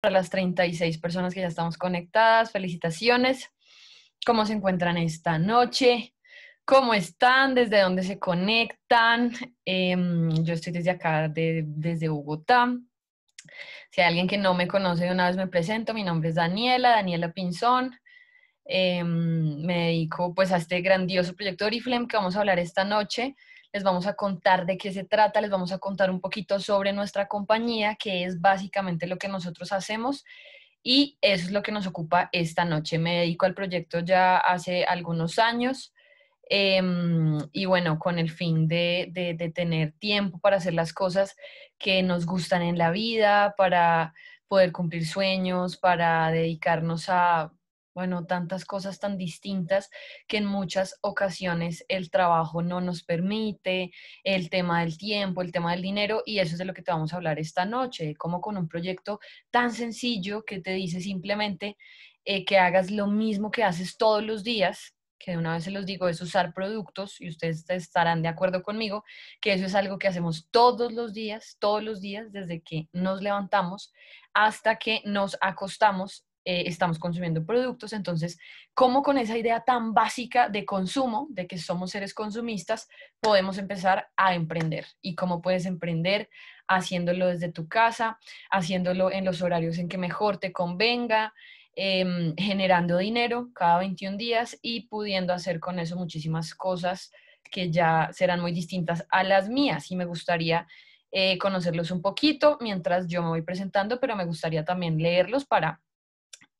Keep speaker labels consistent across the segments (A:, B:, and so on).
A: Para las 36 personas que ya estamos conectadas. Felicitaciones. ¿Cómo se encuentran esta noche? ¿Cómo están? ¿Desde dónde se conectan? Em, yo estoy desde acá, desde Bogotá. Si hay alguien que no me conoce de una vez me presento. Mi nombre es Daniela, Daniela Pinzón. Em, me dedico pues a este grandioso proyecto de Oriflame que vamos a hablar esta noche les vamos a contar de qué se trata, les vamos a contar un poquito sobre nuestra compañía, que es básicamente lo que nosotros hacemos. Y eso es lo que nos ocupa esta noche. Me dedico al proyecto ya hace algunos años. Em, y bueno, con el fin de, tener tiempo para hacer las cosas que nos gustan en la vida, para poder cumplir sueños, para dedicarnos a bueno, tantas cosas tan distintas que en muchas ocasiones el trabajo no nos permite, el tema del tiempo, el tema del dinero, y eso es de lo que te vamos a hablar esta noche, como con un proyecto tan sencillo que te dice simplemente eh, que hagas lo mismo que haces todos los días, que de una vez se los digo, es usar productos, y ustedes estarán de acuerdo conmigo, que eso es algo que hacemos todos los días, todos los días, desde que nos levantamos hasta que nos acostamos eh, estamos consumiendo productos. Entonces, ¿cómo con esa idea tan básica de consumo, de que somos seres consumistas, podemos empezar a emprender? ¿Y cómo puedes emprender haciéndolo desde tu casa, haciéndolo en los horarios en que mejor te convenga? Em, generando dinero cada 21 días y pudiendo hacer con eso muchísimas cosas que ya serán muy distintas a las mías y me gustaría eh, conocerlos un poquito mientras yo me voy presentando, pero me gustaría también leerlos para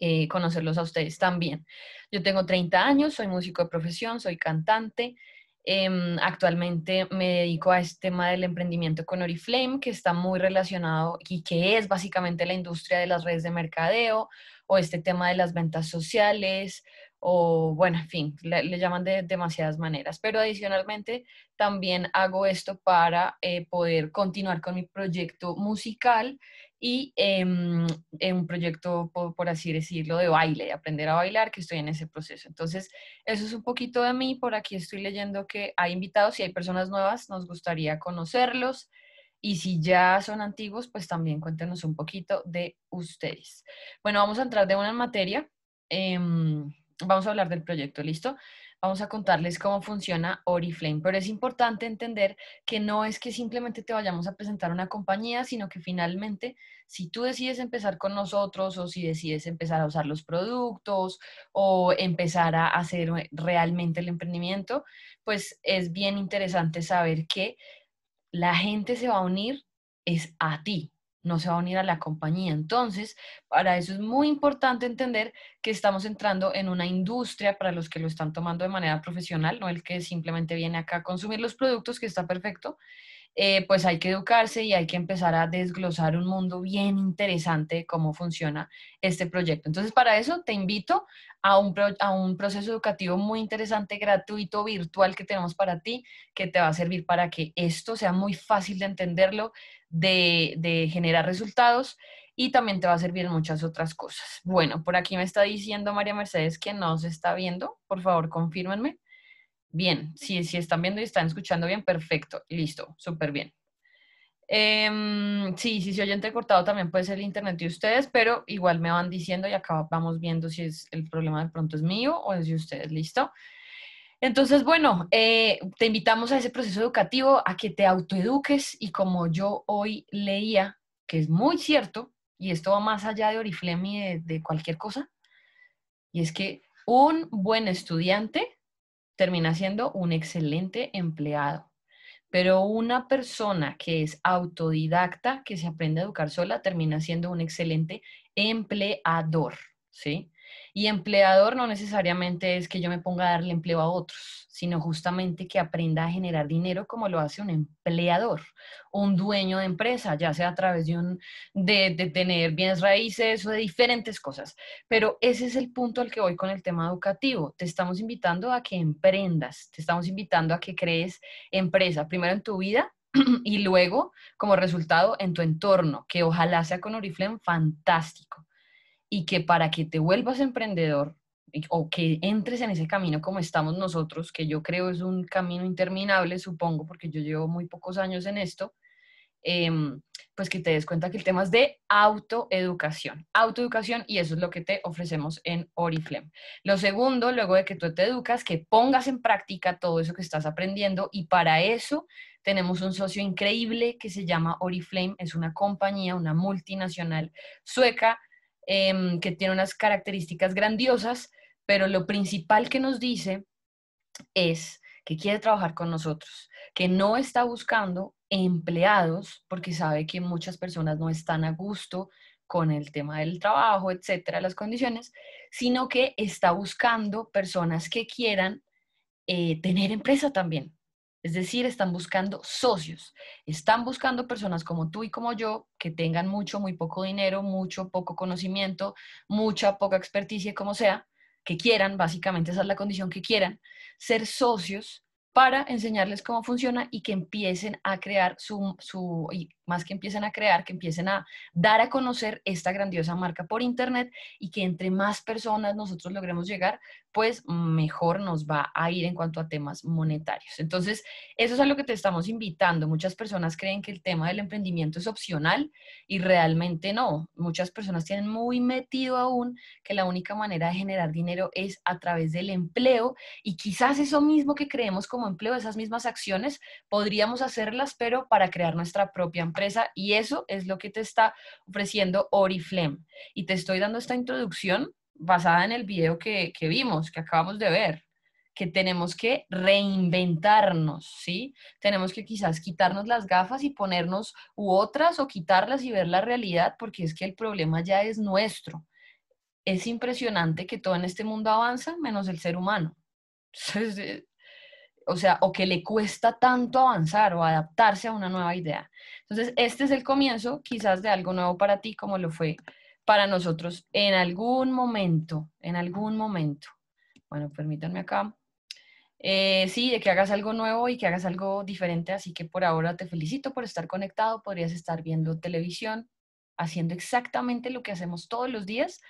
A: eh, conocerlos a ustedes también. Yo tengo 30 años, soy músico de profesión, soy cantante. Em, actualmente me dedico a este tema del emprendimiento con Oriflame, que está muy relacionado y que es básicamente la industria de las redes de mercadeo o este tema de las ventas sociales o bueno, en fin, le, llaman de demasiadas maneras. Pero adicionalmente también hago esto para eh, poder continuar con mi proyecto musical y em, en un proyecto, por, así decirlo, de baile, de aprender a bailar, que estoy en ese proceso. Entonces, eso es un poquito de mí. Por aquí estoy leyendo que hay invitados, si hay personas nuevas, nos gustaría conocerlos. Y si ya son antiguos, pues también cuéntenos un poquito de ustedes. Bueno, vamos a entrar de una en materia. Em, vamos a hablar del proyecto, ¿listo? vamos a contarles cómo funciona Oriflame. Pero es importante entender que no es que simplemente te vayamos a presentar una compañía, sino que finalmente, si tú decides empezar con nosotros o si decides empezar a usar los productos o empezar a hacer eh, realmente el emprendimiento, pues es bien interesante saber que la gente se va a unir es a ti, no se va a unir a la compañía. Entonces, para eso es muy importante entender que estamos entrando en una industria para los que lo están tomando de manera profesional, no el que simplemente viene acá a consumir los productos, que está perfecto. Eh, pues hay que educarse y hay que empezar a desglosar un mundo bien interesante cómo funciona este proyecto. Entonces, para eso te invito a un, a un proceso educativo muy interesante, gratuito, virtual que tenemos para ti, que te va a servir para que esto sea muy fácil de entenderlo, de, generar resultados y también te va a servir en muchas otras cosas. Bueno, por aquí me está diciendo María Mercedes que no se está viendo. Por favor, confírmenme. Bien, si, si están viendo y están escuchando bien, perfecto, listo, súper bien. sí em, sí, si se oye entrecortado también puede ser el internet de ustedes, pero igual me van diciendo y acá vamos viendo si es el problema de pronto es mío o es de ustedes, listo. Entonces, bueno, eh, te invitamos a ese proceso educativo, a que te autoeduques y como yo hoy leía, que es muy cierto, y esto va más allá de Oriflemi, y de cualquier cosa, y es que un buen estudiante termina siendo un excelente empleado, pero una persona que es autodidacta, que se aprende a educar sola, termina siendo un excelente empleador, ¿sí? Y empleador no necesariamente es que yo me ponga a darle empleo a otros, sino justamente que aprenda a generar dinero como lo hace un empleador, un dueño de empresa, ya sea a través de, un, de, tener bienes raíces o de diferentes cosas. Pero ese es el punto al que voy con el tema educativo. Te estamos invitando a que emprendas, te estamos invitando a que crees empresa, primero en tu vida y luego como resultado en tu entorno, que ojalá sea con Oriflame fantástico y que para que te vuelvas emprendedor o que entres en ese camino como estamos nosotros, que yo creo es un camino interminable, supongo, porque yo llevo muy pocos años en esto, em, pues que te des cuenta que el tema es de autoeducación. Autoeducación y eso es lo que te ofrecemos en Oriflame. Lo segundo, luego de que tú te educas, que pongas en práctica todo eso que estás aprendiendo y para eso tenemos un socio increíble que se llama Oriflame, es una compañía, una multinacional sueca Em, que tiene unas características grandiosas, pero lo principal que nos dice es que quiere trabajar con nosotros, que no está buscando empleados porque sabe que muchas personas no están a gusto con el tema del trabajo, etcétera, las condiciones, sino que está buscando personas que quieran eh, tener empresa también, es decir, están buscando socios, están buscando personas como tú y como yo que tengan mucho, muy poco dinero, mucho, poco conocimiento, mucha, poca experticia, como sea, que quieran, básicamente esa es la condición que quieran, ser socios para enseñarles cómo funciona y que empiecen a crear su, su más que empiecen a crear, que empiecen a dar a conocer esta grandiosa marca por Internet y que entre más personas nosotros logremos llegar, pues mejor nos va a ir en cuanto a temas monetarios. Entonces, eso es a lo que te estamos invitando. Muchas personas creen que el tema del emprendimiento es opcional y realmente no. Muchas personas tienen muy metido aún que la única manera de generar dinero es a través del empleo y quizás eso mismo que creemos como empleo, esas mismas acciones, podríamos hacerlas, pero para crear nuestra propia empresa y eso es lo que te está ofreciendo Oriflame. Y te estoy dando esta introducción basada en el video que, que vimos, que acabamos de ver que tenemos que reinventarnos, ¿sí? Tenemos que quizás quitarnos las gafas y ponernos u otras o quitarlas y ver la realidad porque es que el problema ya es nuestro. Es impresionante que todo en este mundo avanza menos el ser humano. Eh, o sea, o que le cuesta tanto avanzar o adaptarse a una nueva idea. Entonces, este es el comienzo quizás de algo nuevo para ti, como lo fue para nosotros en algún momento, en algún momento. Bueno, permítanme acá. Eh, sí, de que hagas algo nuevo y que hagas algo diferente, así que por ahora te felicito por estar conectado, podrías estar viendo televisión, haciendo exactamente lo que hacemos todos los días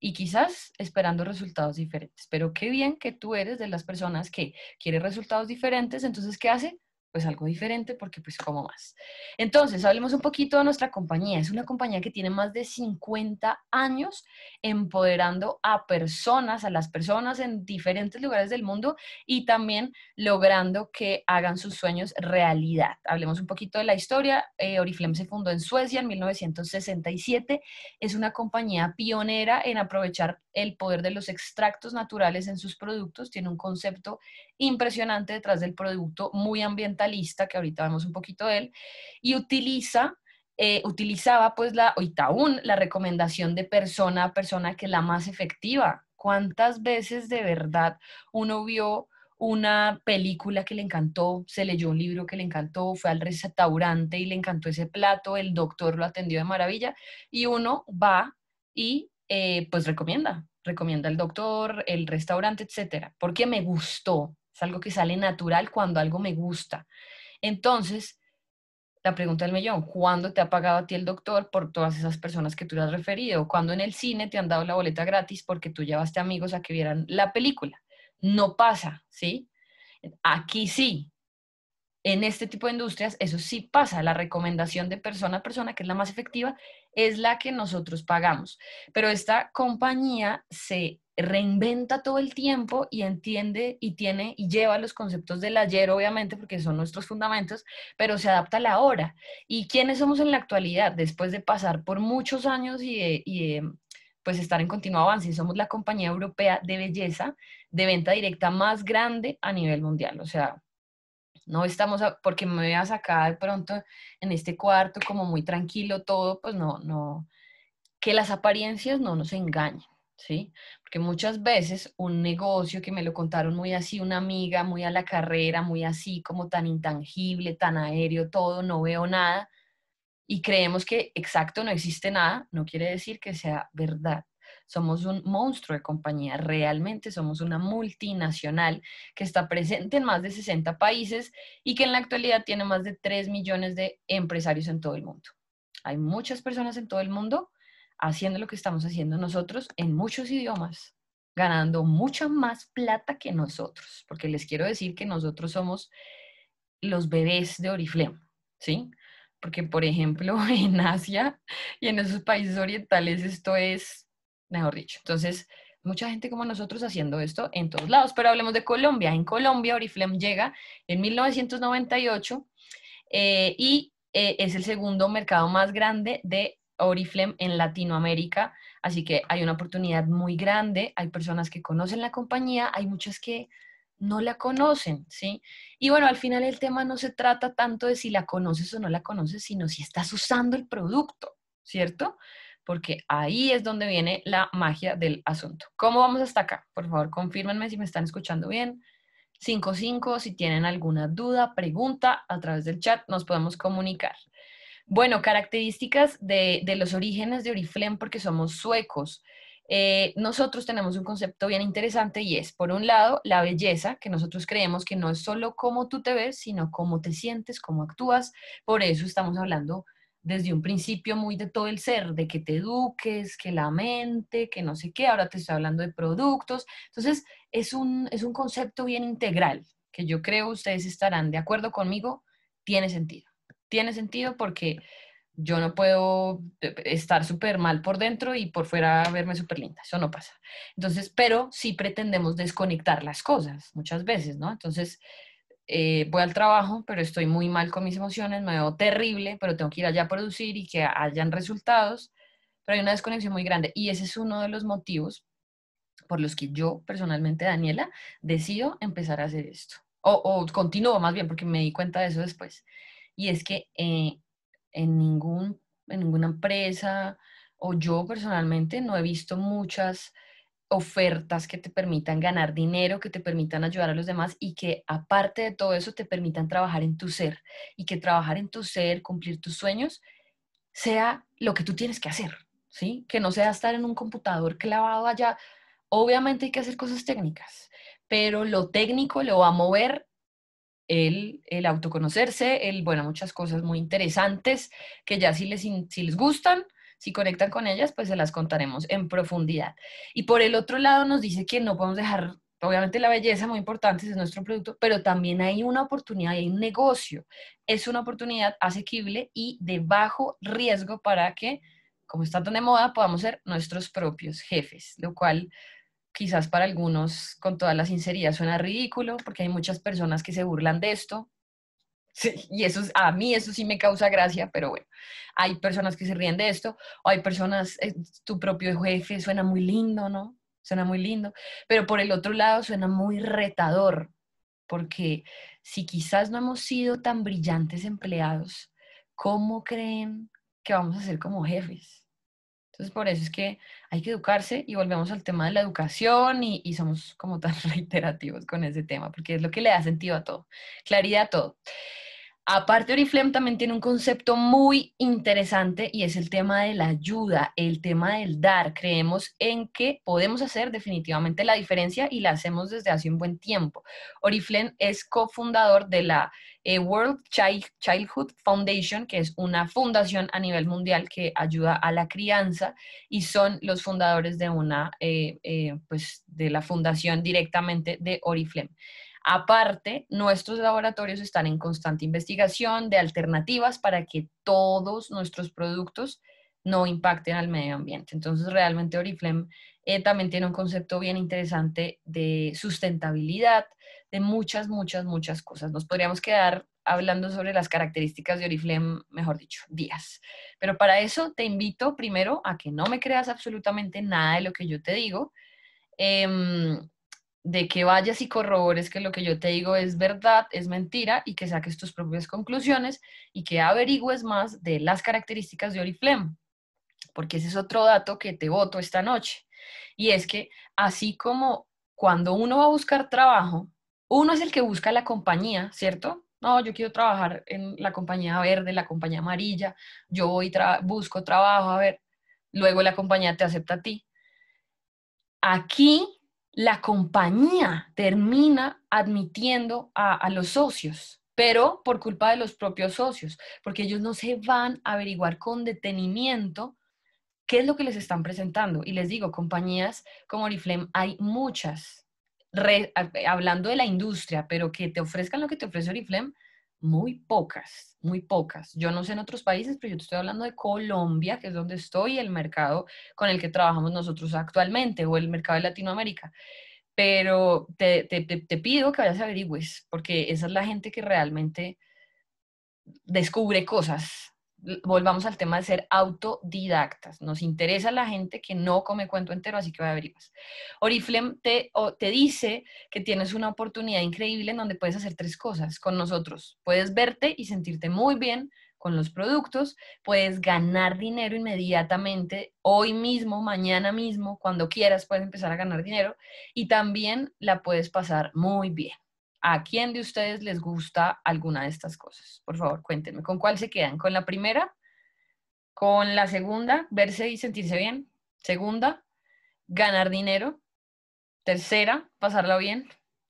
A: y quizás esperando resultados diferentes. Pero qué bien que tú eres de las personas que quiere resultados diferentes, entonces ¿qué hace? pues algo diferente porque pues como más. Entonces, hablemos un poquito de nuestra compañía. Es una compañía que tiene más de 50 años empoderando a personas, a las personas en diferentes lugares del mundo y también logrando que hagan sus sueños realidad. Hablemos un poquito de la historia. Eh, Oriflame se fundó en Suecia en 1967. Es una compañía pionera en aprovechar el poder de los extractos naturales en sus productos, tiene un concepto impresionante detrás del producto, muy ambientalista, que ahorita vemos un poquito de él, y utiliza eh, utilizaba pues la, y la recomendación de persona a persona que es la más efectiva. ¿Cuántas veces de verdad uno vio una película que le encantó, se leyó un libro que le encantó, fue al restaurante y le encantó ese plato, el doctor lo atendió de maravilla y uno va y eh, pues recomienda, recomienda el doctor, el restaurante, etcétera, porque me gustó. Es algo que sale natural cuando algo me gusta. Entonces, la pregunta del millón, ¿cuándo te ha pagado a ti el doctor por todas esas personas que tú le has referido? ¿Cuándo en el cine te han dado la boleta gratis porque tú llevaste amigos a que vieran la película? No pasa, ¿sí? Aquí sí, en este tipo de industrias eso sí pasa, la recomendación de persona a persona, que es la más efectiva, es la que nosotros pagamos. Pero esta compañía se reinventa todo el tiempo y entiende y tiene y lleva los conceptos del ayer, obviamente, porque son nuestros fundamentos, pero se adapta a la hora. ¿Y quiénes somos en la actualidad? Después de pasar por muchos años y pues estar en continuo avance. Somos la compañía europea de belleza de venta directa más grande a nivel mundial. O sea, no estamos, porque me veas acá de pronto en este cuarto como muy tranquilo todo, pues no, no, que las apariencias no nos engañen, ¿sí? Porque muchas veces un negocio que me lo contaron muy así, una amiga, muy a la carrera, muy así, como tan intangible, tan aéreo, todo, no veo nada, y creemos que exacto no existe nada, no quiere decir que sea verdad. Somos un monstruo de compañía, realmente somos una multinacional que está presente en más de 60 países y que en la actualidad tiene más de 3 millones de empresarios en todo el mundo. Hay muchas personas en todo el mundo haciendo lo que estamos haciendo nosotros en muchos idiomas, ganando mucha más plata que nosotros, porque les quiero decir que nosotros somos los bebés de Oriflame, ¿sí? Porque, por ejemplo, en Asia y en esos países orientales esto es mejor dicho. Entonces, mucha gente como nosotros haciendo esto en todos lados. Pero hablemos de Colombia. En Colombia, Oriflame llega en 1998 y eh, eh, es el segundo mercado más grande de Oriflame en Latinoamérica. Así que hay una oportunidad muy grande. Hay personas que conocen la compañía, hay muchas que no la conocen, ¿sí? Y bueno, al final el tema no se trata tanto de si la conoces o no la conoces, sino si estás usando el producto, ¿cierto? porque ahí es donde viene la magia del asunto. ¿Cómo vamos hasta acá? Por favor, confírmenme si me están escuchando bien. 5-5, si tienen alguna duda, pregunta, a través del chat nos podemos comunicar. Bueno, características de, de los orígenes de Oriflame, porque somos suecos. Eh, nosotros tenemos un concepto bien interesante y es, por un lado, la belleza, que nosotros creemos que no es solo cómo tú te ves, sino cómo te sientes, cómo actúas. Por eso estamos hablando desde un principio muy de todo el ser, de que te eduques, que la mente, que no sé qué, ahora te estoy hablando de productos. Entonces, es un, es un concepto bien integral, que yo creo ustedes estarán de acuerdo conmigo, tiene sentido. Tiene sentido porque yo no puedo eh, estar súper mal por dentro y por fuera verme súper linda, eso no pasa. Entonces, pero sí pretendemos desconectar las cosas muchas veces, ¿no? Entonces, eh, voy al trabajo, pero estoy muy mal con mis emociones, me veo terrible, pero tengo que ir allá a producir y que hayan resultados, pero hay una desconexión muy grande y ese es uno de los motivos por los que yo personalmente, Daniela, decido empezar a hacer esto, o, o continúo más bien, porque me di cuenta de eso después, y es que eh, en, ningún, en ninguna empresa o yo personalmente no he visto muchas ofertas que te permitan ganar dinero, que te permitan ayudar a los demás y que aparte de todo eso te permitan trabajar en tu ser y que trabajar en tu ser, cumplir tus sueños, sea lo que tú tienes que hacer, ¿sí? Que no sea estar en un computador clavado allá. Obviamente hay que hacer cosas técnicas, pero lo técnico lo va a mover el, el autoconocerse, el, bueno, muchas cosas muy interesantes que ya si les, si les gustan, si conectan con ellas, pues se las contaremos en profundidad. Y por el otro lado nos dice que no podemos dejar obviamente la belleza muy importante es nuestro producto, pero también hay una oportunidad, hay un negocio. Es una oportunidad asequible y de bajo riesgo para que, como está tan de moda, podamos ser nuestros propios jefes, lo cual quizás para algunos con toda la sinceridad suena ridículo, porque hay muchas personas que se burlan de esto, y eso a mí eso sí me causa gracia, pero bueno, hay personas que se ríen de esto, o hay personas, eh, tu propio jefe suena muy lindo, ¿no? Suena muy lindo, pero por el otro lado suena muy retador, porque si quizás no hemos sido tan brillantes empleados, ¿cómo creen que vamos a ser como jefes? Entonces, por eso es que hay que educarse y volvemos al tema de la educación y, y, somos como tan reiterativos con ese tema, porque es lo que le da sentido a todo, claridad a todo. Aparte, Oriflame también tiene un concepto muy interesante y es el tema de la ayuda, el tema del dar. Creemos en que podemos hacer definitivamente la diferencia y la hacemos desde hace un buen tiempo. Oriflame es cofundador de la eh, World Childhood Foundation, que es una fundación a nivel mundial que ayuda a la crianza y son los fundadores de una, eh, eh, pues, de la fundación directamente de Oriflame. Aparte, nuestros laboratorios están en constante investigación de alternativas para que todos nuestros productos no impacten al medio ambiente. Entonces, realmente Oriflame eh, también tiene un concepto bien interesante de sustentabilidad, de muchas, muchas, muchas cosas. Nos podríamos quedar hablando sobre las características de Oriflame, mejor dicho, días. Pero para eso te invito primero a que no me creas absolutamente nada de lo que yo te digo. Em, de que vayas y corrobores que lo que yo te digo es verdad, es mentira y que saques tus propias conclusiones y que averigües más de las características de Oriflame, porque ese es otro dato que te voto esta noche. Y es que así como cuando uno va a buscar trabajo, uno es el que busca la compañía, ¿cierto? No, yo quiero trabajar en la compañía verde, la compañía amarilla, yo voy, busco trabajo, a ver, luego la compañía te acepta a ti. Aquí la compañía termina admitiendo a, los socios, pero por culpa de los propios socios, porque ellos no se van a averiguar con detenimiento qué es lo que les están presentando. Y les digo, compañías como Oriflame hay muchas, hablando de la industria, pero que te ofrezcan lo que te ofrece Oriflame muy pocas, muy pocas. Yo no sé en otros países, pero yo te estoy hablando de Colombia, que es donde estoy, el mercado con el que trabajamos nosotros actualmente, o el mercado de Latinoamérica. Pero te, pido que vayas a averigües, porque esa es la gente que realmente descubre cosas, volvamos al tema de ser autodidactas. Nos interesa la gente que no come cuento entero, así que voy a abrir más. Oriflem te dice que tienes una oportunidad increíble en donde puedes hacer tres cosas con nosotros. Puedes verte y sentirte muy bien con los productos, puedes ganar dinero inmediatamente, hoy mismo, mañana mismo, cuando quieras puedes empezar a ganar dinero y también la puedes pasar muy bien. ¿A quién de ustedes les gusta alguna de estas cosas? Por favor, cuéntenme. ¿Con cuál se quedan? ¿Con la primera? ¿Con la segunda? Verse y sentirse bien. Segunda, ganar dinero. Tercera, pasarla bien.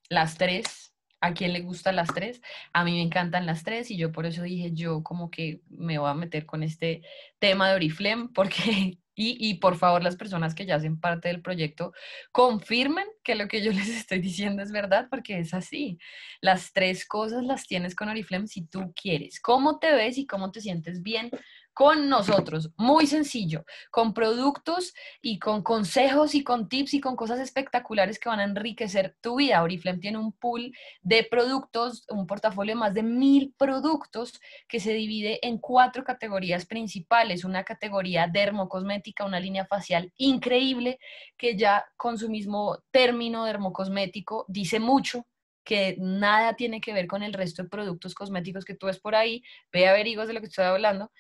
A: Las tres. ¿A quién le gustan las tres? A mí me encantan las tres y yo por eso dije, yo como que me voy a meter con este tema de Oriflame porque y, por favor, las personas que ya hacen parte del proyecto, confirmen que lo que yo les estoy diciendo es verdad, porque es así. Las tres cosas las tienes con Oriflame si tú quieres. Cómo te ves y cómo te sientes bien con nosotros, muy sencillo, con productos y con consejos y con tips y con cosas espectaculares que van a enriquecer tu vida. Oriflame tiene un pool de productos, un portafolio de más de mil productos que se divide en cuatro categorías principales, una categoría dermocosmética, una línea facial increíble que ya con su mismo término dermocosmético dice mucho que nada tiene que ver con el resto de productos cosméticos que tú ves por ahí, ve averiguas de lo que estoy hablando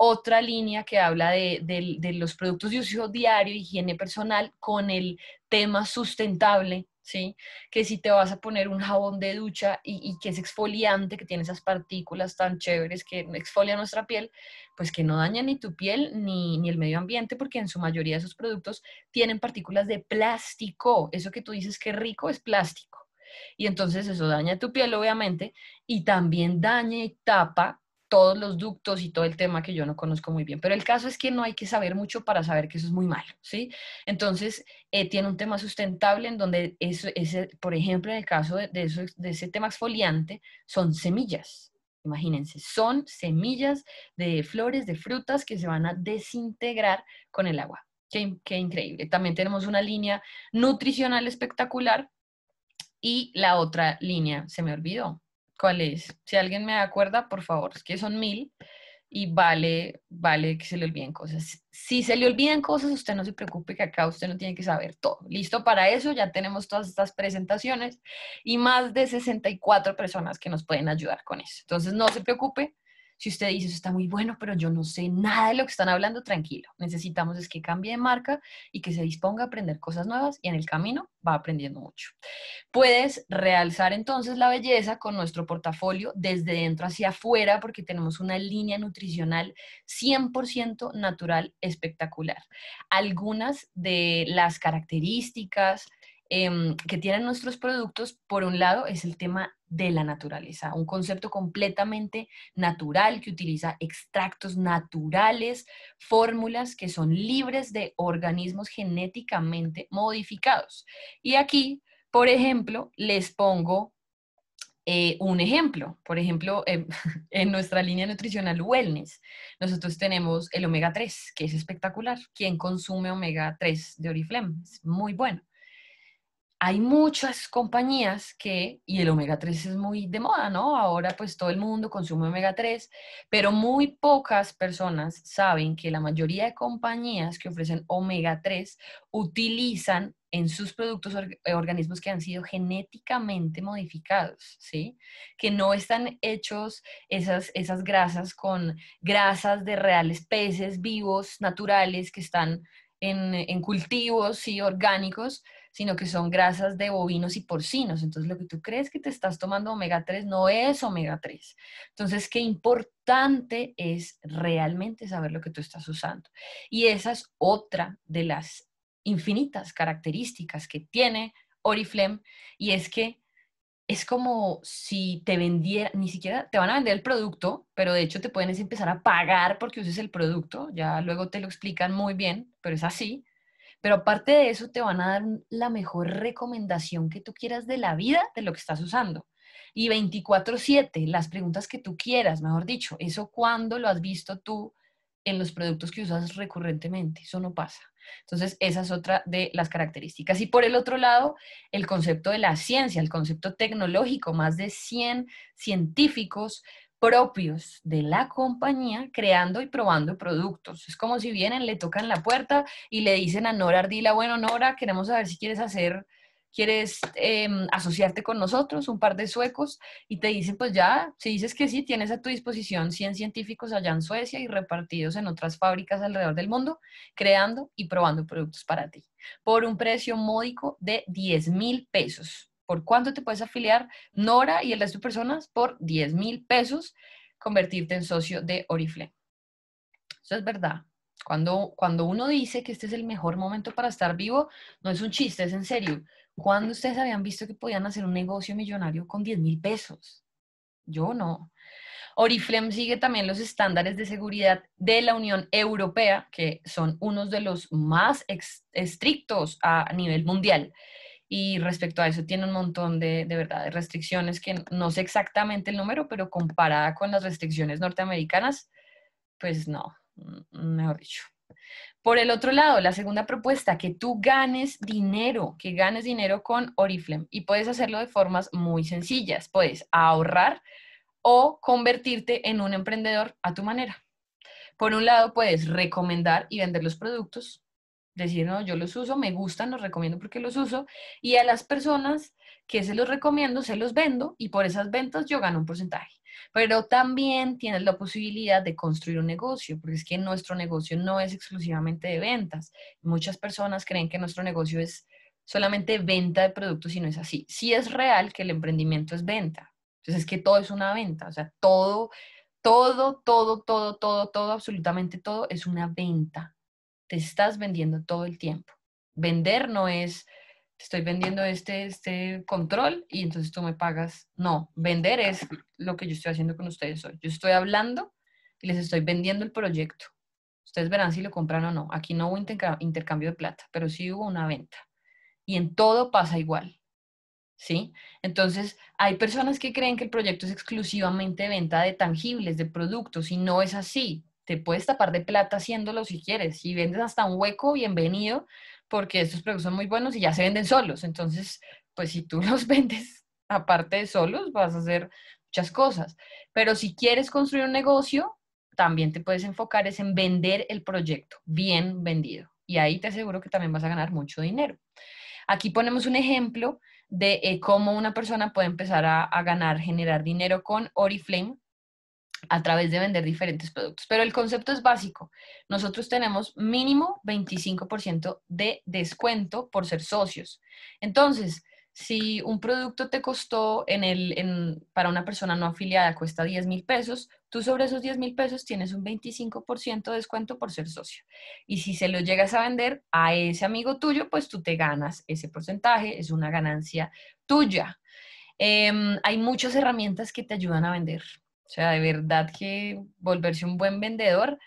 A: otra línea que habla de, los productos de uso diario, higiene personal, con el tema sustentable, ¿sí? Que si te vas a poner un jabón de ducha y, que es exfoliante, que tiene esas partículas tan chéveres que exfolia nuestra piel, pues que no daña ni tu piel ni, ni el medio ambiente, porque en su mayoría de esos productos tienen partículas de plástico. Eso que tú dices que rico es plástico. Y entonces eso daña tu piel, obviamente, y también daña y tapa todos los ductos y todo el tema que yo no conozco muy bien. Pero el caso es que no hay que saber mucho para saber que eso es muy malo, ¿sí? Entonces, eh, tiene un tema sustentable en donde, eso, es por ejemplo, en el caso de, ese tema exfoliante, son semillas, Imagínense, son semillas de flores, de frutas que se van a desintegrar con el agua. qué, increíble. También tenemos una línea nutricional espectacular y la otra línea se me olvidó cuál es. Si alguien me acuerda, por favor, es que son mil y vale, vale que se le olviden cosas. Si se le olviden cosas, usted no se preocupe que acá usted no tiene que saber todo. Listo para eso, ya tenemos todas estas presentaciones y más de 64 personas que nos pueden ayudar con eso. Entonces, no se preocupe, si usted dice, eso está muy bueno, pero yo no sé nada de lo que están hablando, tranquilo. Necesitamos es que cambie de marca y que se disponga a aprender cosas nuevas y en el camino va aprendiendo mucho. Puedes realzar entonces la belleza con nuestro portafolio desde dentro hacia afuera porque tenemos una línea nutricional 100% natural espectacular. Algunas de las características em, que tienen nuestros productos, por un lado, es el tema de la naturaleza, un concepto completamente natural que utiliza extractos naturales, fórmulas que son libres de organismos genéticamente modificados. Y aquí, por ejemplo, les pongo eh, un ejemplo, por ejemplo, en nuestra línea nutricional Wellness, nosotros tenemos el omega 3, que es espectacular. ¿Quién consume omega 3 de Oriflame? Es muy bueno hay muchas compañías que, y el omega 3 es muy de moda, ¿no? Ahora pues todo el mundo consume omega 3, pero muy pocas personas saben que la mayoría de compañías que ofrecen omega 3 utilizan en sus productos eh, organismos que han sido genéticamente modificados, ¿sí? Que no están hechos esas, grasas con grasas de reales peces vivos, naturales, que están en, en cultivos y orgánicos, sino que son grasas de bovinos y porcinos. Entonces, lo que tú crees que te estás tomando omega 3 no es omega 3. Entonces, qué importante es realmente saber lo que tú estás usando. Y esa es otra de las infinitas características que tiene Oriflame y es que es como si te vendiera, ni siquiera te van a vender el producto, pero de hecho te pueden empezar a pagar porque uses el producto, ya luego te lo explican muy bien, pero es así. Pero aparte de eso, te van a dar la mejor recomendación que tú quieras de la vida de lo que estás usando. Y 24/7, las preguntas que tú quieras, mejor dicho, eso cuando lo has visto tú en los productos que usas recurrentemente, eso no pasa. Entonces, esa es otra de las características. Y por el otro lado, el concepto de la ciencia, el concepto tecnológico, más de 100 científicos propios de la compañía creando y probando productos. Es como si vienen, le tocan la puerta y le dicen a Nora Ardila, bueno, Nora, queremos saber si quieres hacer, quieres em, asociarte con nosotros, un par de suecos, y te dicen, pues ya, si dices que sí, tienes a tu disposición 100 científicos allá en Suecia y repartidos en otras fábricas alrededor del mundo, creando y probando productos para ti, por un precio módico de 10 mil pesos por cuánto te puedes afiliar, Nora y el resto de personas por 10 mil pesos, convertirte en socio de Oriflame. Eso es verdad. Cuando, cuando uno dice que este es el mejor momento para estar vivo, no es un chiste, es en serio. ¿Cuándo ustedes habían visto que podían hacer un negocio millonario con 10 mil pesos? Yo no. Oriflame sigue también los estándares de seguridad de la Unión Europea, que son unos de los más estrictos a nivel mundial y respecto a eso tiene un montón de, de verdad, restricciones que no sé exactamente el número, pero comparada con las restricciones norteamericanas, pues no, mm, mejor dicho. Por el otro lado, la segunda propuesta, que tú ganes dinero, que ganes dinero con Oriflame y puedes hacerlo de formas muy sencillas. Puedes ahorrar o convertirte en un emprendedor a tu manera. Por un lado, puedes recomendar y vender los productos decir, no, yo los uso, me gustan, los recomiendo porque los uso, y a las personas que se los recomiendo, se los vendo y por esas ventas yo gano un porcentaje. Pero también tienes la posibilidad de construir un negocio, porque es que nuestro negocio no es exclusivamente de ventas. Muchas personas creen que nuestro negocio es solamente venta de productos y no es así. Sí es real que el emprendimiento es venta. Entonces es que todo es una venta, o sea, todo, todo, todo, todo, todo, todo, absolutamente todo es una venta te estás vendiendo todo el tiempo. Vender no es, estoy vendiendo este, este control y entonces tú me pagas. No, vender es lo que yo estoy haciendo con ustedes hoy. Yo estoy hablando y les estoy vendiendo el proyecto. Ustedes verán si lo compran o no. Aquí no hubo intercambio de plata, pero sí hubo una venta. Y en todo pasa igual. ¿Sí? Entonces, hay personas que creen que el proyecto es exclusivamente venta de tangibles, de productos, y no es así te puedes tapar de plata haciéndolo si quieres. Si vendes hasta un hueco, bienvenido, porque estos productos son muy buenos y ya se venden solos. Entonces, pues si tú los vendes aparte de solos, vas a hacer muchas cosas. Pero si quieres construir un negocio, también te puedes enfocar en vender el proyecto bien vendido. Y ahí te aseguro que también vas a ganar mucho dinero. Aquí ponemos un ejemplo de eh, cómo una persona puede empezar a, ganar, generar dinero con Oriflame, a través de vender diferentes productos. Pero el concepto es básico. Nosotros tenemos mínimo 25% de descuento por ser socios. Entonces, si un producto te costó en el, para una persona no afiliada cuesta 10 mil pesos, tú sobre esos 10 mil pesos tienes un 25% de descuento por ser socio. Y si se lo llegas a vender a ese amigo tuyo, pues tú te ganas ese porcentaje, es una ganancia tuya. Em, hay muchas herramientas que te ayudan a vender. O sea, de verdad que volverse un buen vendedor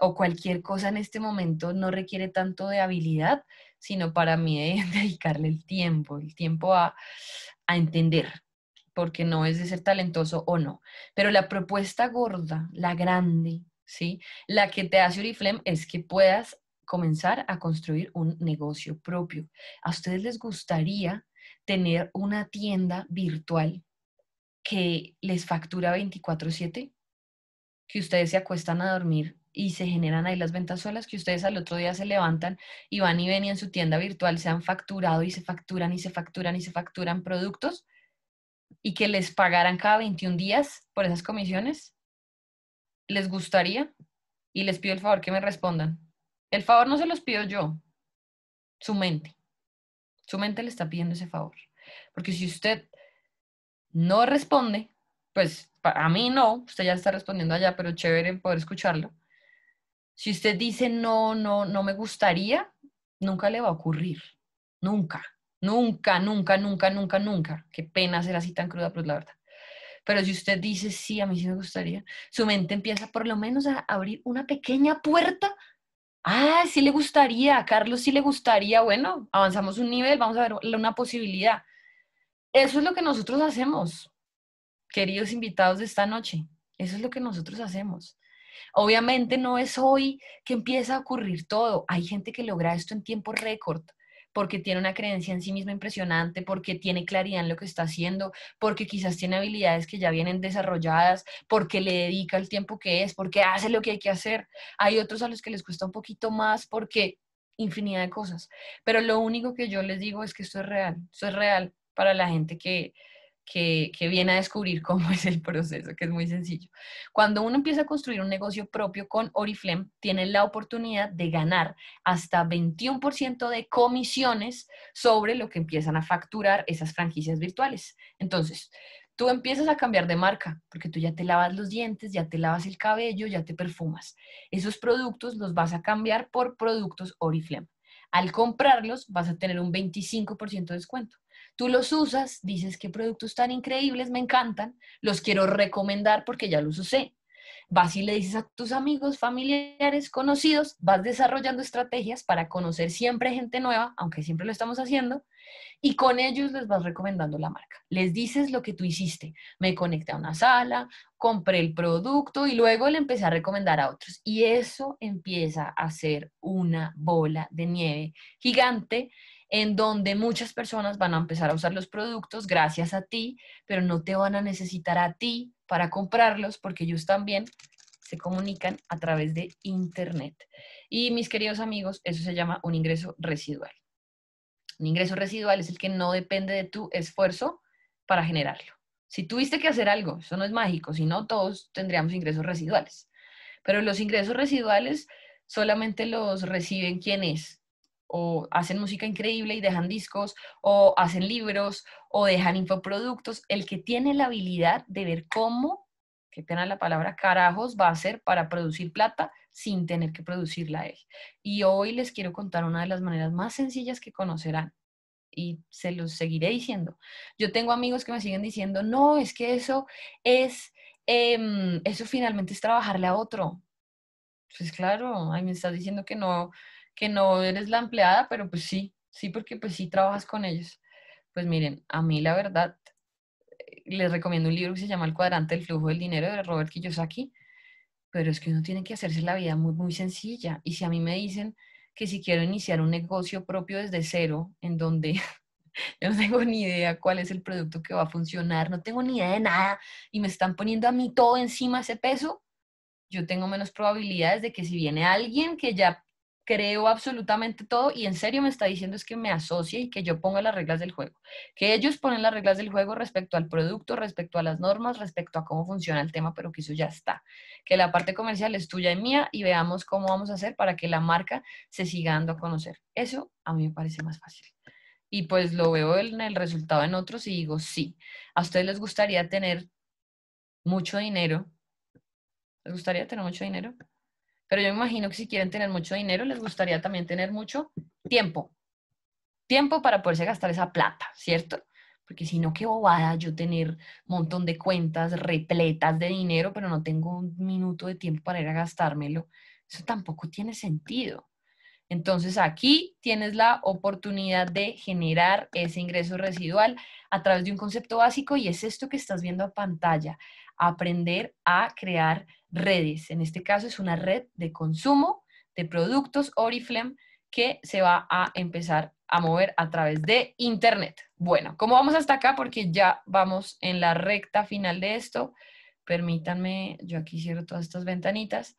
A: o cualquier cosa en este momento no requiere tanto de habilidad, sino para mí dedicarle el tiempo, el tiempo a, entender, porque no es de ser talentoso o no. Pero la propuesta gorda, la grande, ¿sí? La que te hace Oriflame es que puedas comenzar a construir un negocio propio. ¿A ustedes les gustaría tener una tienda virtual que les factura 24/7, que ustedes se acuestan a dormir y se generan ahí las ventas solas, que ustedes al otro día se levantan y van y ven en su tienda virtual se han facturado y se facturan y se facturan y se facturan productos y que les pagaran cada 21 días por esas comisiones. ¿Les gustaría? Y les pido el favor que me respondan. El favor no se los pido yo, su mente. Su mente le está pidiendo ese favor. Porque si usted no responde, pues a mí no, usted ya está respondiendo allá, pero chévere poder escucharlo. Si usted dice no, no, no me gustaría, nunca le va a ocurrir, nunca, nunca, nunca, nunca, nunca, nunca. Qué pena ser así tan cruda, pero es la verdad. Pero si usted dice sí, a mí sí me gustaría, su mente empieza por lo menos a abrir una pequeña puerta. Ah, sí le gustaría, a Carlos sí le gustaría. Bueno, avanzamos un nivel, vamos a ver una posibilidad eso es lo que nosotros hacemos, queridos invitados de esta noche. Eso es lo que nosotros hacemos. Obviamente no es hoy que empieza a ocurrir todo. Hay gente que logra esto en tiempo récord porque tiene una creencia en sí misma impresionante, porque tiene claridad en lo que está haciendo, porque quizás tiene habilidades que ya vienen desarrolladas, porque le dedica el tiempo que es, porque hace lo que hay que hacer. Hay otros a los que les cuesta un poquito más porque infinidad de cosas. Pero lo único que yo les digo es que esto es real, esto es real para la gente que, que, viene a descubrir cómo es el proceso, que es muy sencillo. Cuando uno empieza a construir un negocio propio con Oriflame, tiene la oportunidad de ganar hasta 21% de comisiones sobre lo que empiezan a facturar esas franquicias virtuales. Entonces, tú empiezas a cambiar de marca, porque tú ya te lavas los dientes, ya te lavas el cabello, ya te perfumas. Esos productos los vas a cambiar por productos Oriflame. Al comprarlos vas a tener un 25% de descuento. Tú los usas, dices qué productos tan increíbles, me encantan, los quiero recomendar porque ya los usé. Vas y le dices a tus amigos, familiares, conocidos, vas desarrollando estrategias para conocer siempre gente nueva, aunque siempre lo estamos haciendo, y con ellos les vas recomendando la marca. Les dices lo que tú hiciste. Me conecté a una sala, compré el producto y luego le empecé a recomendar a otros. Y eso empieza a ser una bola de nieve gigante en donde muchas personas van a empezar a usar los productos gracias a ti, pero no te van a necesitar a ti para comprarlos porque ellos también se comunican a través de Internet. Y mis queridos amigos, eso se llama un ingreso residual. Un ingreso residual es el que no depende de tu esfuerzo para generarlo. Si tuviste que hacer algo, eso no es mágico, si no todos tendríamos ingresos residuales. Pero los ingresos residuales solamente los reciben quienes o hacen música increíble y dejan discos, o hacen libros, o dejan infoproductos. El que tiene la habilidad de ver cómo, que pena la palabra carajos, va a hacer para producir plata sin tener que producirla él. Y hoy les quiero contar una de las maneras más sencillas que conocerán. Y se los seguiré diciendo. Yo tengo amigos que me siguen diciendo, no, es que eso es, em, eso finalmente es trabajarle a otro. Pues claro, ahí me estás diciendo que no, que no eres la empleada, pero pues sí, sí, porque pues sí trabajas con ellos. Pues miren, a mí la verdad, eh, les recomiendo un libro que se llama El cuadrante del flujo del dinero de Robert Kiyosaki, pero es que uno tiene que hacerse la vida muy, muy sencilla. Y si a mí me dicen que si quiero iniciar un negocio propio desde cero, en donde yo no tengo ni idea cuál es el producto que va a funcionar, no tengo ni idea de nada, y me están poniendo a mí todo encima ese peso, yo tengo menos probabilidades de que si viene alguien que ya creo absolutamente todo y en serio me está diciendo es que me asocie y que yo ponga las reglas del juego. Que ellos ponen las reglas del juego respecto al producto, respecto a las normas, respecto a cómo funciona el tema, pero que eso ya está. Que la parte comercial es tuya y mía y veamos cómo vamos a hacer para que la marca se siga dando a conocer. Eso a mí me parece más fácil. Y pues lo veo en el resultado en otros y digo, sí, a ustedes les gustaría tener mucho dinero. ¿Les gustaría tener mucho dinero? Pero yo me imagino que si quieren tener mucho dinero, les gustaría también tener mucho tiempo. Tiempo para poderse gastar esa plata, ¿cierto? Porque si no, qué bobada yo tener un montón de cuentas repletas de dinero, pero no tengo un minuto de tiempo para ir a gastármelo. Eso tampoco tiene sentido. Entonces aquí tienes la oportunidad de generar ese ingreso residual a través de un concepto básico y es esto que estás viendo a pantalla aprender a crear redes. En este caso es una red de consumo de productos Oriflame que se va a empezar a mover a través de Internet. Bueno, ¿cómo vamos hasta acá? Porque ya vamos en la recta final de esto. Permítanme, yo aquí cierro todas estas ventanitas.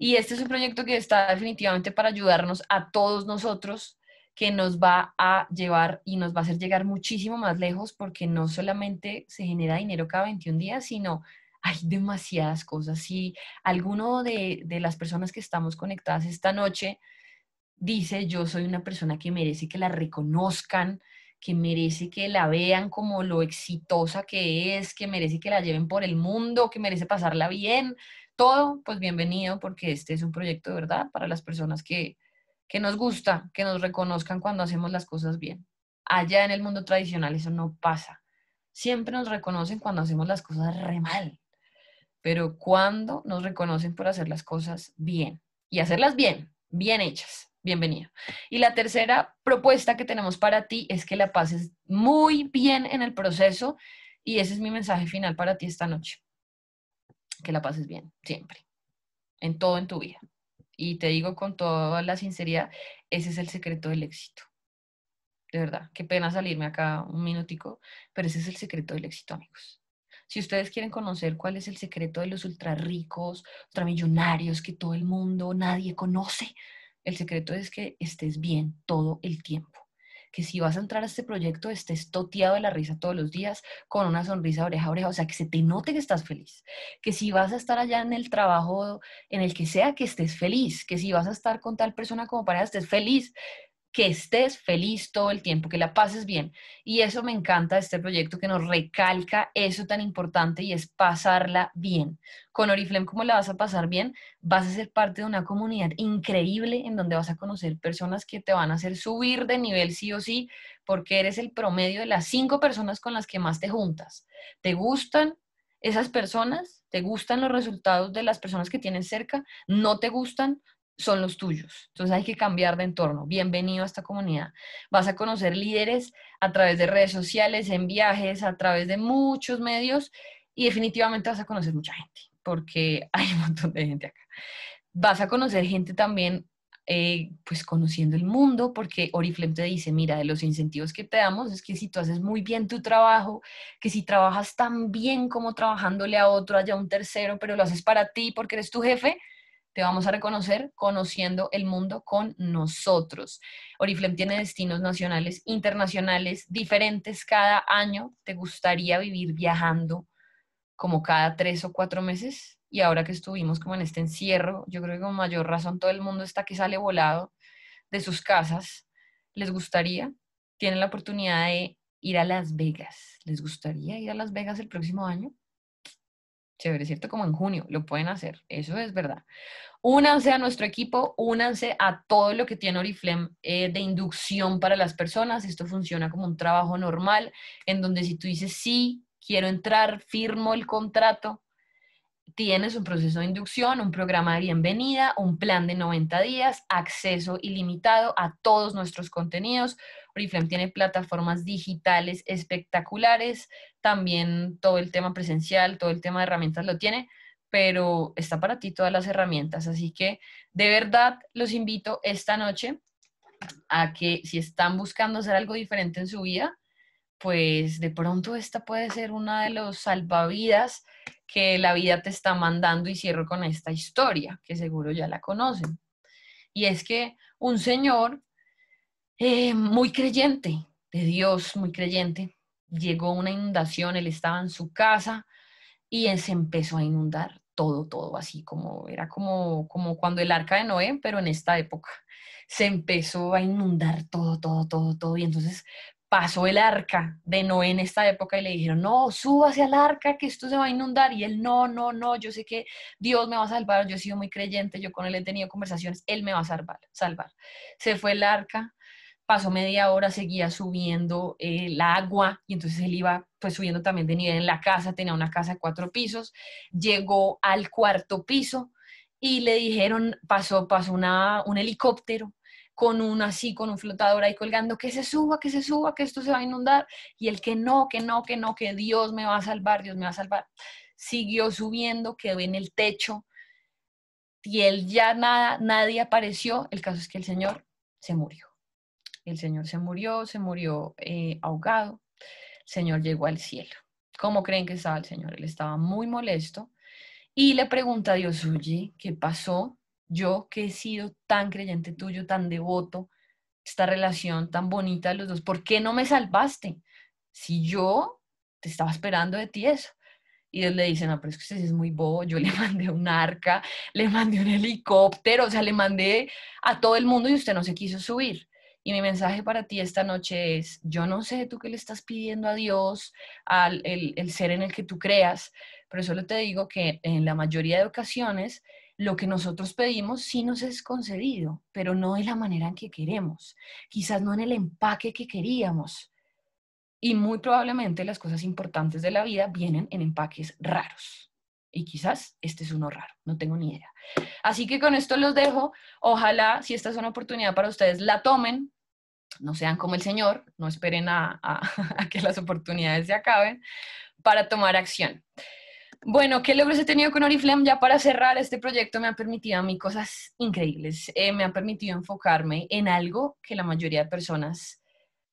A: Y este es un proyecto que está definitivamente para ayudarnos a todos nosotros que nos va a llevar y nos va a hacer llegar muchísimo más lejos porque no solamente se genera dinero cada 21 días, sino hay demasiadas cosas. Si alguno de, de las personas que estamos conectadas esta noche dice, yo soy una persona que merece que la reconozcan, que merece que la vean como lo exitosa que es, que merece que la lleven por el mundo, que merece pasarla bien, todo, pues bienvenido porque este es un proyecto de verdad para las personas que, que nos gusta que nos reconozcan cuando hacemos las cosas bien. Allá en el mundo tradicional eso no pasa. Siempre nos reconocen cuando hacemos las cosas re mal, pero cuando nos reconocen por hacer las cosas bien y hacerlas bien, bien hechas. Bienvenido. Y la tercera propuesta que tenemos para ti es que la pases muy bien en el proceso y ese es mi mensaje final para ti esta noche. Que la pases bien, siempre, en todo en tu vida. Y te digo con toda la sinceridad, ese es el secreto del éxito. De verdad, qué pena salirme acá un minutico, pero ese es el secreto del éxito, amigos. Si ustedes quieren conocer cuál es el secreto de los ultra ricos, ultramillonarios que todo el mundo, nadie conoce, el secreto es que estés bien todo el tiempo que si vas a entrar a este proyecto estés toteado de la risa todos los días, con una sonrisa oreja a oreja, o sea, que se te note que estás feliz, que si vas a estar allá en el trabajo, en el que sea, que estés feliz, que si vas a estar con tal persona como pareja, estés feliz, que estés feliz todo el tiempo, que la pases bien. Y eso me encanta este proyecto que nos recalca eso tan importante y es pasarla bien. Con Oriflame, ¿cómo la vas a pasar bien? Vas a ser parte de una comunidad increíble en donde vas a conocer personas que te van a hacer subir de nivel sí o sí, porque eres el promedio de las cinco personas con las que más te juntas. ¿Te gustan esas personas? ¿Te gustan los resultados de las personas que tienes cerca? ¿No te gustan? son los tuyos. Entonces hay que cambiar de entorno. Bienvenido a esta comunidad. Vas a conocer líderes a través de redes sociales, en viajes, a través de muchos medios y definitivamente vas a conocer mucha gente porque hay un montón de gente acá. Vas a conocer gente también eh, pues conociendo el mundo, porque Oriflame te dice, mira, de los incentivos que te damos es que si tú haces muy bien tu trabajo, que si trabajas tan bien como trabajándole a otro, allá un tercero, pero lo haces para ti porque eres tu jefe, te vamos a reconocer conociendo el mundo con nosotros. Oriflame tiene destinos nacionales, internacionales, diferentes cada año. ¿Te gustaría vivir viajando como cada tres o cuatro meses? Y ahora que estuvimos como en este encierro, yo creo que con mayor razón todo el mundo está que sale volado de sus casas. ¿Les gustaría? Tienen la oportunidad de ir a Las Vegas. ¿Les gustaría ir a Las Vegas el próximo año? chévere, ¿cierto? Como en junio, lo pueden hacer, eso es verdad. Únanse a nuestro equipo, únanse a todo lo que tiene Oriflame eh, de inducción para las personas. Esto funciona como un trabajo normal, en donde si tú dices, sí, quiero entrar, firmo el contrato, tienes un proceso de inducción, un programa de bienvenida, un plan de 90 días, acceso ilimitado a todos nuestros contenidos. Oriflame tiene plataformas digitales espectaculares, también todo el tema presencial, todo el tema de herramientas lo tiene, pero está para ti todas las herramientas. Así que de verdad los invito esta noche a que si están buscando hacer algo diferente en su vida, pues de pronto esta puede ser una de los salvavidas que la vida te está mandando y cierro con esta historia, que seguro ya la conocen. Y es que un señor eh, muy creyente de Dios, muy creyente, llegó una inundación, él estaba en su casa y él se empezó a inundar todo, todo, así como era como, como cuando el arca de Noé, pero en esta época se empezó a inundar todo, todo, todo, todo. Y entonces pasó el arca de Noé en esta época y le dijeron, no, suba hacia el arca que esto se va a inundar. Y él, no, no, no, yo sé que Dios me va a salvar, yo he sido muy creyente, yo con él he tenido conversaciones, él me va a salvar, salvar. Se fue el arca, pasó media hora, seguía subiendo el eh, la agua y entonces él iba pues subiendo también de nivel en la casa, tenía una casa de cuatro pisos, llegó al cuarto piso y le dijeron, pasó, pasó un helicóptero con un así, con un flotador ahí colgando, que se suba, que se suba, que esto se va a inundar, y el que no, que no, que no, que Dios me va a salvar, Dios me va a salvar. Siguió subiendo, quedó en el techo, y él ya nada, nadie apareció, el caso es que el Señor se murió. El Señor se murió, se murió eh, ahogado. El Señor llegó al cielo. ¿Cómo creen que estaba el Señor? Él estaba muy molesto y le pregunta a Dios, oye, ¿qué pasó? Yo que he sido tan creyente tuyo, tan devoto, esta relación tan bonita de los dos, ¿por qué no me salvaste? Si yo te estaba esperando de ti eso. Y Dios le dice, no, pero es que usted es muy bobo, yo le mandé un arca, le mandé un helicóptero, o sea, le mandé a todo el mundo y usted no se quiso subir. Y mi mensaje para ti esta noche es, yo no sé tú qué le estás pidiendo a Dios, al el, ser en el que tú creas, pero solo te digo que en la mayoría de ocasiones lo que nosotros pedimos sí nos es concedido, pero no de la manera en que queremos, quizás no en el empaque que queríamos. Y muy probablemente las cosas importantes de la vida vienen en empaques raros. Y quizás este es uno raro, no tengo ni idea. Así que con esto los dejo. Ojalá, si esta es una oportunidad para ustedes, la tomen, no sean como el Señor, no esperen a, que las oportunidades se acaben para tomar acción. Bueno, ¿qué logros he tenido con Oriflame? Ya para cerrar, este proyecto me ha permitido a mí cosas increíbles. Eh, me ha permitido enfocarme en algo que la mayoría de personas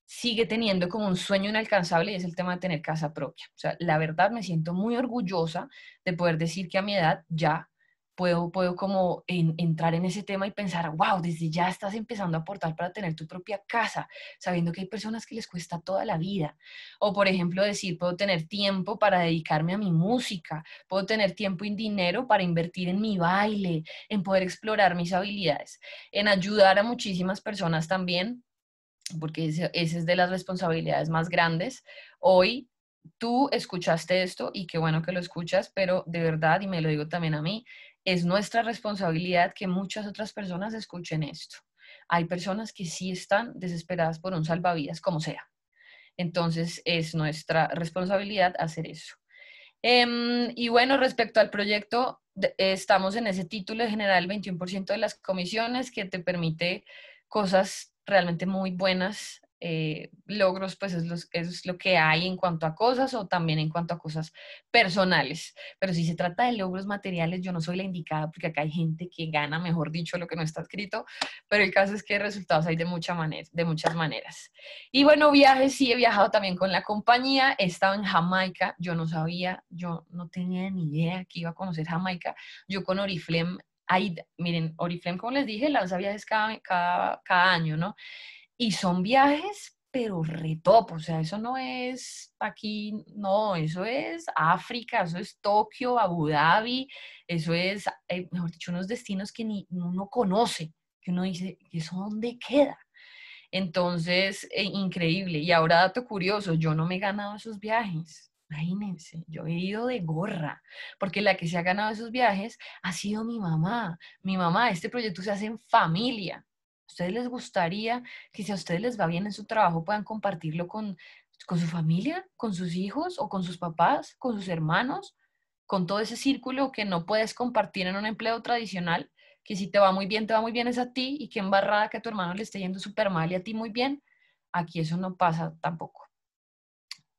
A: sigue teniendo como un sueño inalcanzable y es el tema de tener casa propia. O sea, la verdad me siento muy orgullosa de poder decir que a mi edad ya puedo, puedo como entrar en ese tema y pensar, wow, desde ya estás empezando a aportar para tener tu propia casa, sabiendo que hay personas que les cuesta toda la vida. O por ejemplo decir, puedo tener tiempo para dedicarme a mi música, puedo tener tiempo y dinero para invertir en mi baile, en poder explorar mis habilidades, en ayudar a muchísimas personas también porque esa es de las responsabilidades más grandes. Hoy tú escuchaste esto y qué bueno que lo escuchas, pero de verdad, y me lo digo también a mí, es nuestra responsabilidad que muchas otras personas escuchen esto. Hay personas que sí están desesperadas por un salvavidas, como sea. Entonces, es nuestra responsabilidad hacer eso. Em, y bueno, respecto al proyecto, estamos en ese título de generar el 21% de las comisiones que te permite cosas realmente muy buenas eh, logros, pues es, lo que hay en cuanto a cosas o también en cuanto a cosas personales. Pero si se trata de logros materiales, yo no soy la indicada porque acá hay gente que gana, mejor dicho, lo que no está escrito, pero el caso es que resultados hay de, mucha manera, de muchas maneras. Y bueno, viajes, sí, he viajado también con la compañía, he estado en Jamaica, yo no sabía, yo no tenía ni idea que iba a conocer Jamaica, yo con Oriflame. Ahí, miren, Oriflame, como les dije, lanza viajes cada, cada año, ¿no? Y son viajes, pero retop, o sea, eso no es aquí, no, eso es África, eso es Tokio, Abu Dhabi, eso es, eh, mejor dicho, unos destinos que ni uno conoce, que uno dice, ¿eso dónde queda? Entonces, eh, increíble. Y ahora, dato curioso, yo no me he ganado esos viajes. Imagínense, yo he ido de gorra, porque la que se ha ganado esos viajes ha sido mi mamá. Mi mamá, este proyecto se hace en familia ustedes les gustaría que si a ustedes les va bien en su trabajo puedan compartirlo con, con su familia, con sus hijos o con sus papás, con sus hermanos, con todo ese círculo que no puedes compartir en un empleo tradicional, que si te va muy bien, te va muy bien es a ti y que embarrada que a tu hermano le esté yendo súper mal y a ti muy bien, aquí eso no pasa tampoco.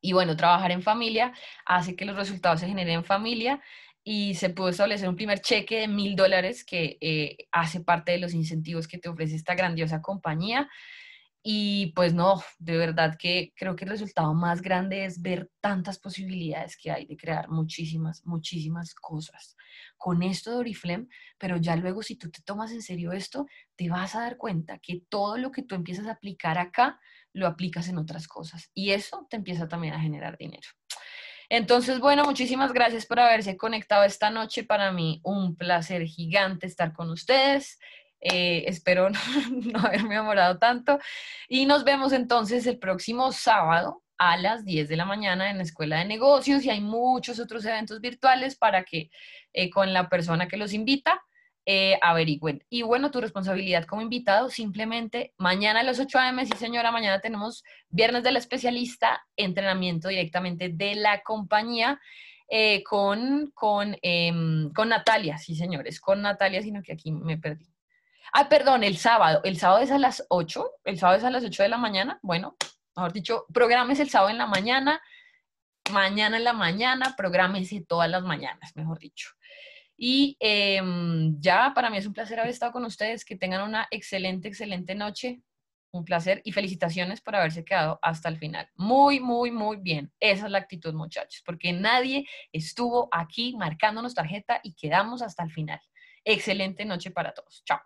A: Y bueno, trabajar en familia hace que los resultados se generen en familia y se pudo establecer un primer cheque de mil dólares que eh, hace parte de los incentivos que te ofrece esta grandiosa compañía. Y pues no, de verdad que creo que el resultado más grande es ver tantas posibilidades que hay de crear muchísimas, muchísimas cosas con esto de Oriflame, pero ya luego si tú te tomas en serio esto, te vas a dar cuenta que todo lo que tú empiezas a aplicar acá, lo aplicas en otras cosas. Y eso te empieza también a generar dinero. Entonces, bueno, muchísimas gracias por haberse conectado esta noche. Para mí, un placer gigante estar con ustedes. Eh, espero no, haberme enamorado tanto. Y nos vemos entonces el próximo sábado a las 10 de la mañana en la Escuela de Negocios y hay muchos otros eventos virtuales para que eh, con la persona que los invita eh, averigüen. Y bueno, tu responsabilidad como invitado, simplemente mañana a las 8 a.m., sí señora, mañana tenemos Viernes de la Especialista, entrenamiento directamente de la compañía. Eh, con, em, con, Natalia, sí señores, con Natalia, sino que aquí me perdí. Ah, perdón, el sábado. El sábado es a las 8, el sábado es a las 8 de la mañana. Bueno, mejor dicho, programes el sábado en la mañana, mañana en la mañana, y todas las mañanas, mejor dicho. Y em, ya, para mí es un placer haber estado con ustedes. Que tengan una excelente, excelente noche. Un placer y felicitaciones por haberse quedado hasta el final. Muy, muy, muy bien. Esa es la actitud, muchachos, porque nadie estuvo aquí marcándonos tarjeta y quedamos hasta el final. Excelente noche para todos. Chao.